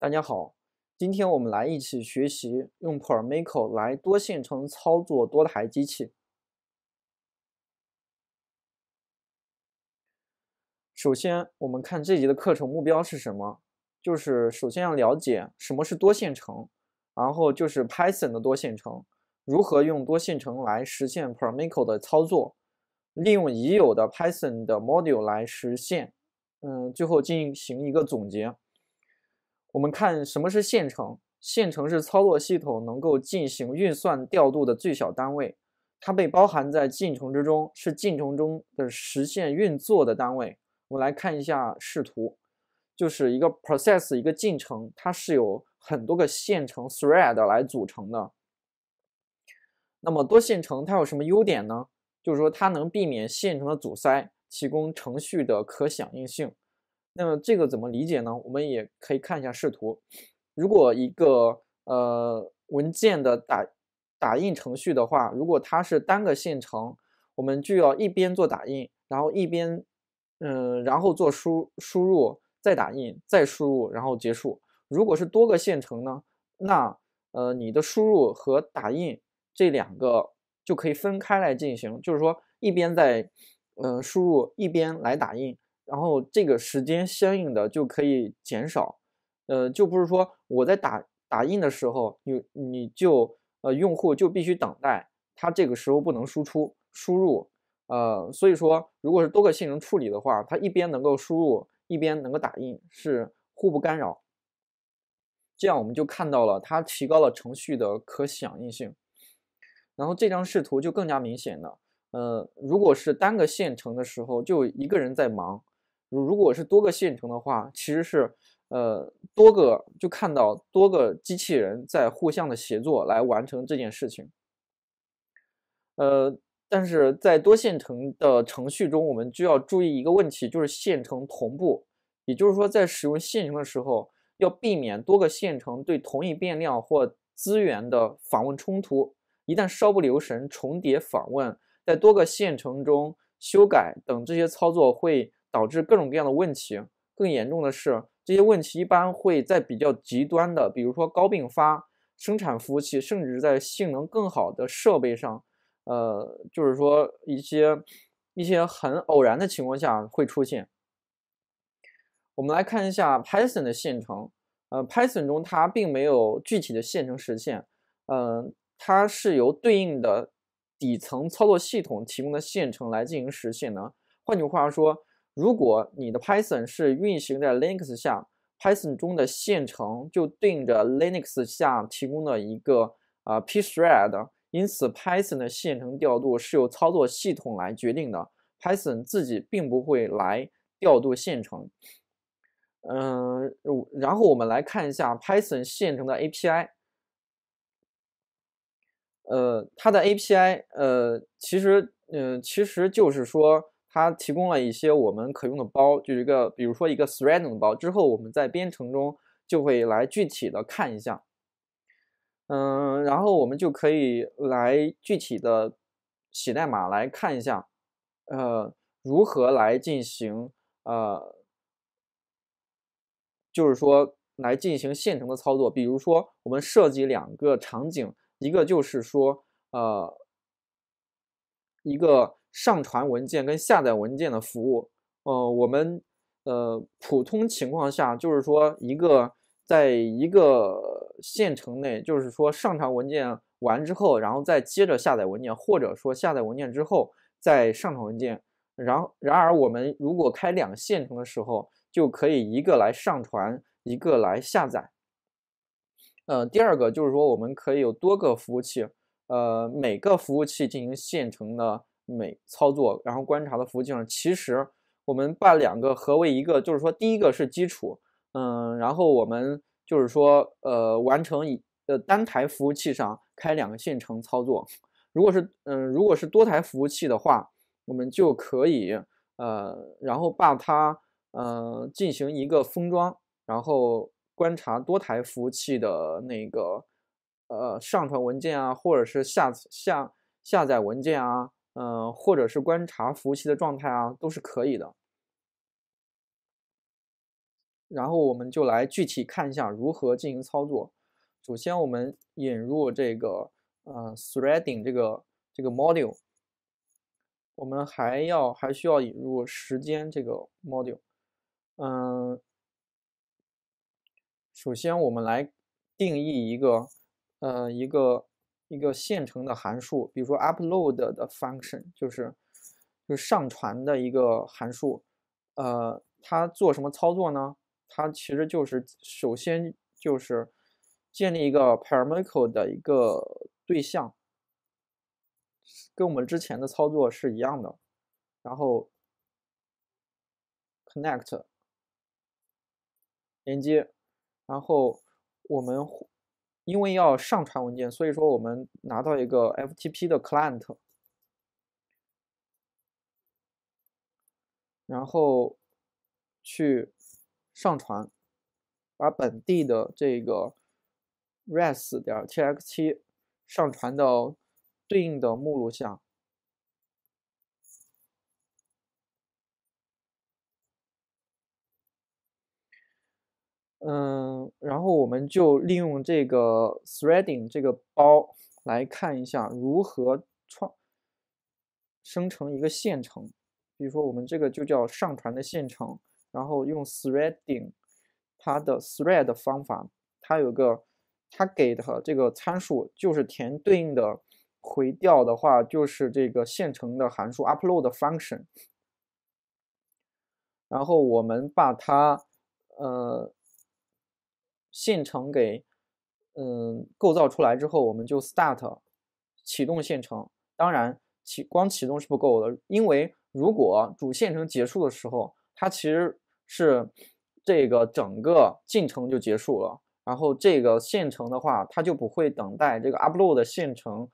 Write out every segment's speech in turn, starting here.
大家好，今天我们来一起学习用 p r o m i c l 来多线程操作多台机器。首先，我们看这节的课程目标是什么？就是首先要了解什么是多线程，然后就是 Python 的多线程如何用多线程来实现 p r o m i c l 的操作，利用已有的 Python 的 module 来实现，嗯，最后进行一个总结。我们看什么是线程？线程是操作系统能够进行运算调度的最小单位，它被包含在进程之中，是进程中的实现运作的单位。我们来看一下视图，就是一个 process 一个进程，它是有很多个线程 thread 来组成的。那么多线程它有什么优点呢？就是说它能避免线程的阻塞，提供程序的可响应性。那么这个怎么理解呢？我们也可以看一下视图。如果一个呃文件的打打印程序的话，如果它是单个线程，我们就要一边做打印，然后一边嗯，然后做输输入，再打印，再输入，然后结束。如果是多个线程呢，那呃你的输入和打印这两个就可以分开来进行，就是说一边在嗯输入，一边来打印。然后这个时间相应的就可以减少，呃，就不是说我在打打印的时候，你你就呃用户就必须等待，他这个时候不能输出输入，呃，所以说如果是多个线程处理的话，它一边能够输入，一边能够打印，是互不干扰。这样我们就看到了它提高了程序的可响应性。然后这张视图就更加明显了，呃，如果是单个线程的时候，就一个人在忙。如果是多个线程的话，其实是，呃，多个就看到多个机器人在互相的协作来完成这件事情。呃，但是在多线程的程序中，我们就要注意一个问题，就是线程同步。也就是说，在使用线程的时候，要避免多个线程对同一变量或资源的访问冲突。一旦稍不留神，重叠访问、在多个线程中修改等这些操作会。导致各种各样的问题。更严重的是，这些问题一般会在比较极端的，比如说高并发生产服务器，甚至在性能更好的设备上，呃，就是说一些一些很偶然的情况下会出现。我们来看一下 Python 的线程。呃，Python 中它并没有具体的线程实现，呃，它是由对应的底层操作系统提供的线程来进行实现的。换句话说，如果你的 Python 是运行在 Linux 下，Python 中的线程就对应着 Linux 下提供的一个呃 P Thread，因此 Python 的线程调度是由操作系统来决定的，Python 自己并不会来调度线程。嗯，然后我们来看一下 Python 线程的 API。呃，它的 API，呃，其实，嗯，其实就是说。它提供了一些我们可用的包，就是一个比如说一个 thread 的包，之后我们在编程中就会来具体的看一下，嗯，然后我们就可以来具体的写代码来看一下，呃，如何来进行呃，就是说来进行现成的操作，比如说我们设计两个场景，一个就是说呃，一个。上传文件跟下载文件的服务，呃，我们呃普通情况下就是说一个在一个线程内，就是说上传文件完之后，然后再接着下载文件，或者说下载文件之后再上传文件。然然而我们如果开两线程的时候，就可以一个来上传，一个来下载。呃，第二个就是说我们可以有多个服务器，呃，每个服务器进行县城的。每操作然后观察的服务器上，其实我们把两个合为一个，就是说第一个是基础，嗯，然后我们就是说呃完成一呃单台服务器上开两个线程操作，如果是嗯如果是多台服务器的话，我们就可以呃然后把它呃进行一个封装，然后观察多台服务器的那个呃上传文件啊，或者是下下下载文件啊。嗯，或者是观察服务器的状态啊，都是可以的。然后我们就来具体看一下如何进行操作。首先，我们引入这个呃 threading 这个这个 module。我们还要还需要引入时间这个 module。嗯，首先我们来定义一个呃一个。一个现成的函数，比如说 upload 的 function 就是就上传的一个函数，呃，它做什么操作呢？它其实就是首先就是建立一个 p a r a m i k r 的一个对象，跟我们之前的操作是一样的，然后 connect 连接，然后我们。因为要上传文件，所以说我们拿到一个 FTP 的 client，然后去上传，把本地的这个 res 点 txt 上传到对应的目录下。嗯，然后我们就利用这个 threading 这个包来看一下如何创生成一个线程。比如说，我们这个就叫上传的线程，然后用 threading 它的 thread 方法，它有个它给的这个参数就是填对应的回调的话，就是这个线程的函数 upload function。然后我们把它呃。线程给嗯构造出来之后，我们就 start 启动线程。当然，启光启动是不够的，因为如果主线程结束的时候，它其实是这个整个进程就结束了，然后这个线程的话，它就不会等待这个 upload 线程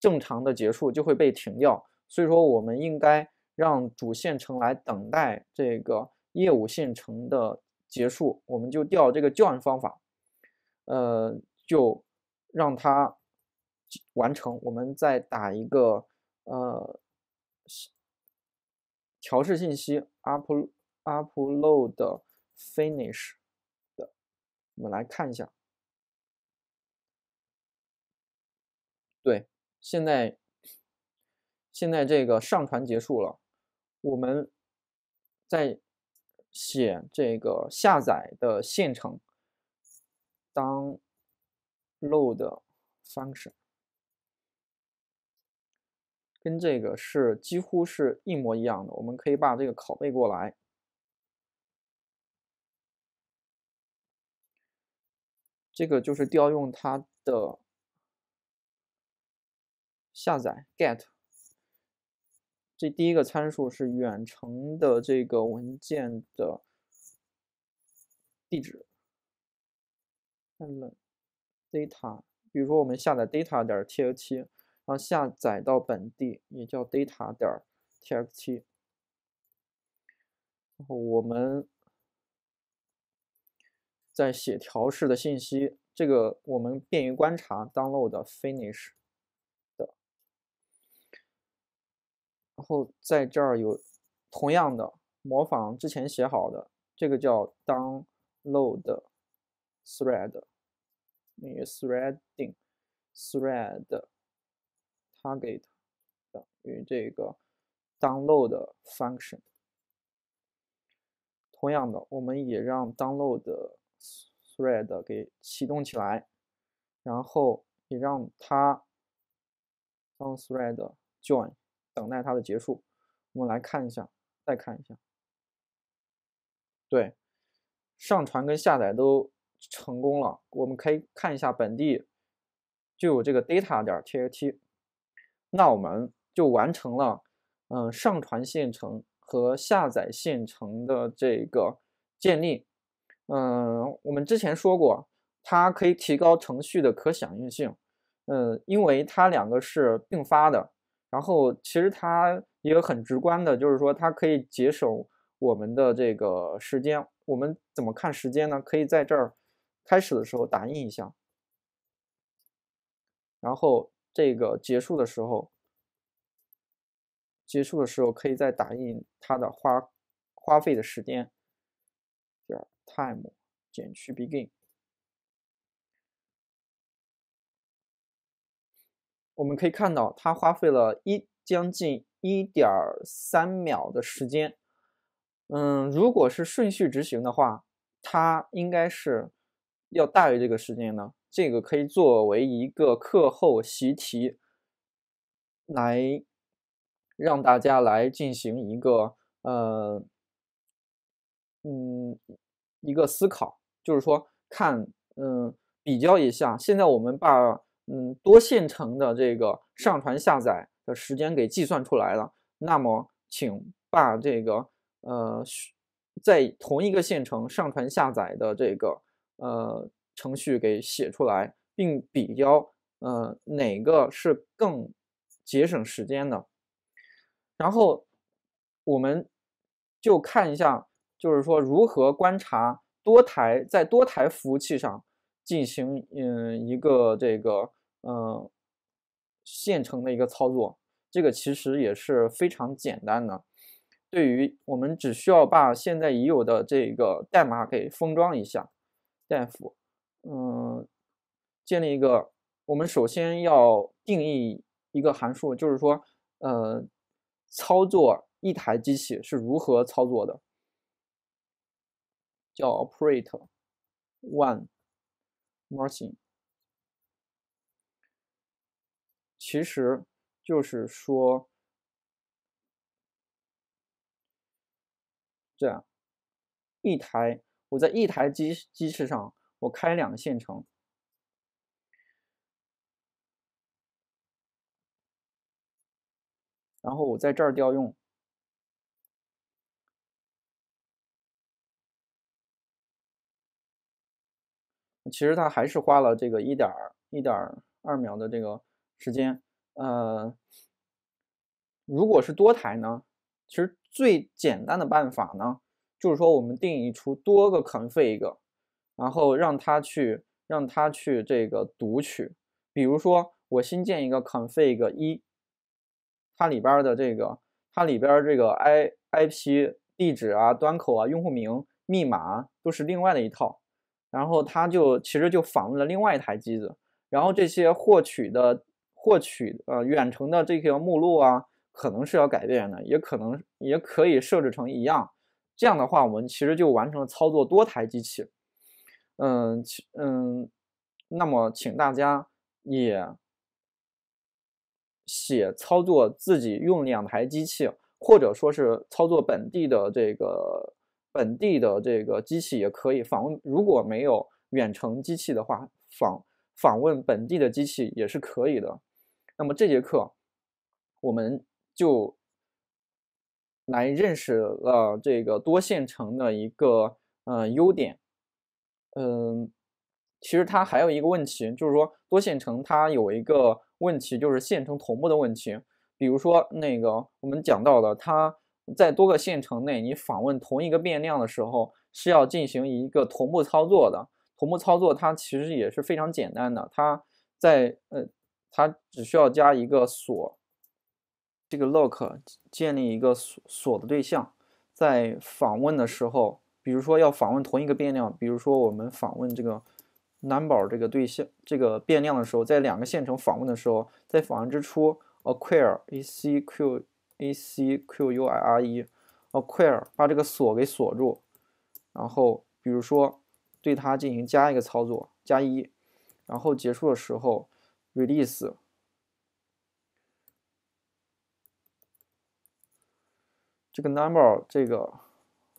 正常的结束，就会被停掉。所以说，我们应该让主线程来等待这个业务线程的。结束，我们就调这个 join 方法，呃，就让它完成。我们再打一个呃调试信息，up upload finish 的，我们来看一下。对，现在现在这个上传结束了，我们在。写这个下载的线程，当 load function，跟这个是几乎是一模一样的，我们可以把这个拷贝过来，这个就是调用它的下载 get。这第一个参数是远程的这个文件的地址，data，比如说我们下载 data 点 txt，然后下载到本地也叫 data 点 txt，然后我们在写调试的信息，这个我们便于观察，download finish。然后在这儿有同样的模仿之前写好的，这个叫 download thread，等于 threading thread target 等于这个 download function。同样的，我们也让 download thread 给启动起来，然后也让它 on thread join。等待它的结束，我们来看一下，再看一下。对，上传跟下载都成功了，我们可以看一下本地就有这个 data 点 txt，那我们就完成了，嗯，上传线程和下载线程的这个建立。嗯，我们之前说过，它可以提高程序的可响应性，嗯，因为它两个是并发的。然后其实它也很直观的，就是说它可以节省我们的这个时间。我们怎么看时间呢？可以在这儿开始的时候打印一下，然后这个结束的时候，结束的时候可以再打印它的花花费的时间，点 time 减去 begin。我们可以看到，它花费了一将近一点三秒的时间。嗯，如果是顺序执行的话，它应该是要大于这个时间呢。这个可以作为一个课后习题来让大家来进行一个呃，嗯，一个思考，就是说看，嗯，比较一下。现在我们把。嗯，多线程的这个上传下载的时间给计算出来了。那么，请把这个呃，在同一个线程上传下载的这个呃程序给写出来，并比较呃哪个是更节省时间的。然后我们就看一下，就是说如何观察多台在多台服务器上。进行嗯一个这个嗯现成的一个操作，这个其实也是非常简单的。对于我们只需要把现在已有的这个代码给封装一下，def，嗯，建立一个我们首先要定义一个函数，就是说呃操作一台机器是如何操作的，叫 operate one。模型，其实就是说，这样，一台我在一台机机器上，我开两个线程，然后我在这儿调用。其实它还是花了这个一点一点二秒的这个时间。呃，如果是多台呢，其实最简单的办法呢，就是说我们定义出多个 config 然后让它去让它去这个读取。比如说我新建一个 config 一，它里边的这个它里边这个 i i p 地址啊、端口啊、用户名、密码都是另外的一套。然后他就其实就访问了另外一台机子，然后这些获取的获取呃远程的这条目录啊，可能是要改变的，也可能也可以设置成一样。这样的话，我们其实就完成了操作多台机器。嗯，其嗯，那么请大家也写操作自己用两台机器，或者说是操作本地的这个。本地的这个机器也可以访，问，如果没有远程机器的话，访访问本地的机器也是可以的。那么这节课我们就来认识了这个多线程的一个嗯优点，嗯，其实它还有一个问题，就是说多线程它有一个问题，就是线程同步的问题。比如说那个我们讲到的它。在多个线程内，你访问同一个变量的时候，是要进行一个同步操作的。同步操作它其实也是非常简单的，它在呃，它只需要加一个锁，这个 lock 建立一个锁锁的对象。在访问的时候，比如说要访问同一个变量，比如说我们访问这个 number 这个对象这个变量的时候，在两个线程访问的时候，在访问之初 acquire。c q a c q u i r e acquire 把这个锁给锁住，然后比如说对它进行加一个操作，加一，然后结束的时候 release 这个 number 这个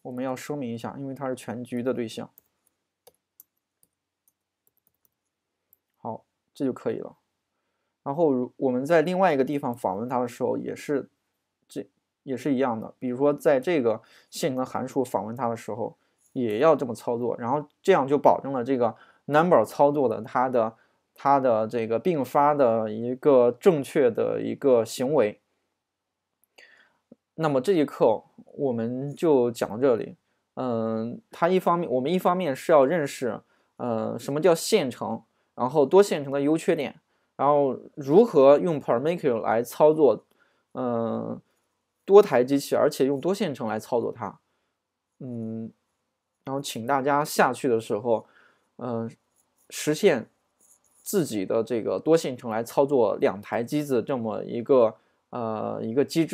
我们要声明一下，因为它是全局的对象。好，这就可以了。然后如我们在另外一个地方访问它的时候，也是。这也是一样的，比如说在这个线程的函数访问它的时候，也要这么操作，然后这样就保证了这个 number 操作的它的它的这个并发的一个正确的一个行为。那么这节课我们就讲到这里。嗯，它一方面我们一方面是要认识，呃，什么叫线程，然后多线程的优缺点，然后如何用 p r m i k c u 来操作，嗯。多台机器，而且用多线程来操作它，嗯，然后请大家下去的时候，嗯，实现自己的这个多线程来操作两台机子这么一个呃一个机制。